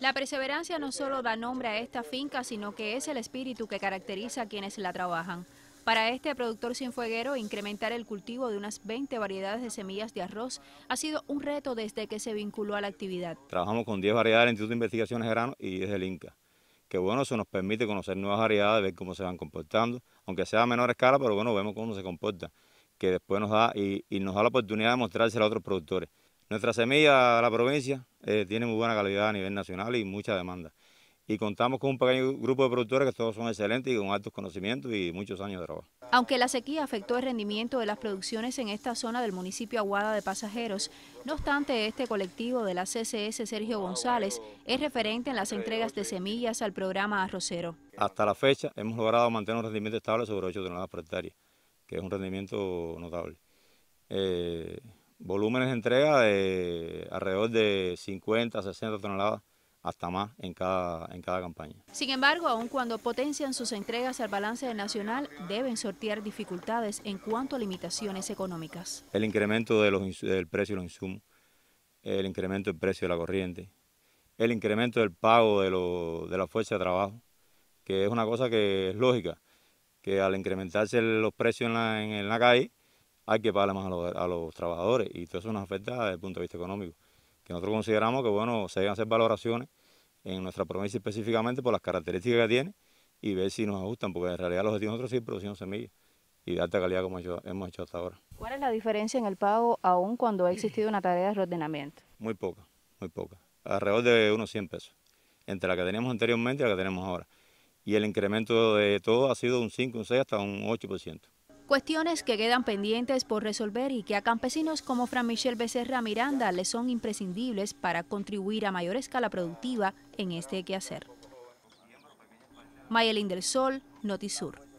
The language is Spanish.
La perseverancia no solo da nombre a esta finca, sino que es el espíritu que caracteriza a quienes la trabajan. Para este productor sinfueguero, incrementar el cultivo de unas 20 variedades de semillas de arroz ha sido un reto desde que se vinculó a la actividad. Trabajamos con 10 variedades del Instituto de Investigaciones Gerano y 10 del INCA, que bueno, eso nos permite conocer nuevas variedades, ver cómo se van comportando, aunque sea a menor escala, pero bueno, vemos cómo se comporta, que después nos da y, nos da la oportunidad de mostrárselo a otros productores. Nuestra semilla de la provincia eh, tiene muy buena calidad a nivel nacional y mucha demanda. Y contamos con un pequeño grupo de productores que todos son excelentes y con altos conocimientos y muchos años de trabajo. Aunque la sequía afectó el rendimiento de las producciones en esta zona del municipio Aguada de Pasajeros, no obstante este colectivo de la CCS Sergio González es referente en las entregas de semillas al programa arrocero. Hasta la fecha hemos logrado mantener un rendimiento estable sobre 8 toneladas por hectárea, que es un rendimiento notable. Eh, volúmenes de entrega de alrededor de 50, a 60 toneladas hasta más en cada, en cada campaña. Sin embargo, aun cuando potencian sus entregas al balance nacional, deben sortear dificultades en cuanto a limitaciones económicas. El incremento de los, del precio de los insumos, el incremento del precio de la corriente, el incremento del pago de, la fuerza de trabajo, que es una cosa que es lógica, que al incrementarse los precios en en la calle, hay que pagarle más a los, trabajadores y todo eso nos afecta desde el punto de vista económico. Que nosotros consideramos que bueno, se deben hacer valoraciones en nuestra provincia específicamente por las características que tiene y ver si nos ajustan, porque en realidad los objetivo nosotros sí producimos semillas y de alta calidad como hemos hecho hasta ahora. ¿Cuál es la diferencia en el pago aún cuando ha existido una tarea de reordenamiento? Muy poca, muy poca, alrededor de unos 100 pesos, entre la que teníamos anteriormente y la que tenemos ahora. Y el incremento de todo ha sido un 5, un 6, hasta un 8%. Cuestiones que quedan pendientes por resolver y que a campesinos como Fran Michel Becerra Miranda le son imprescindibles para contribuir a mayor escala productiva en este quehacer. Mayelín del Sol, Notisur.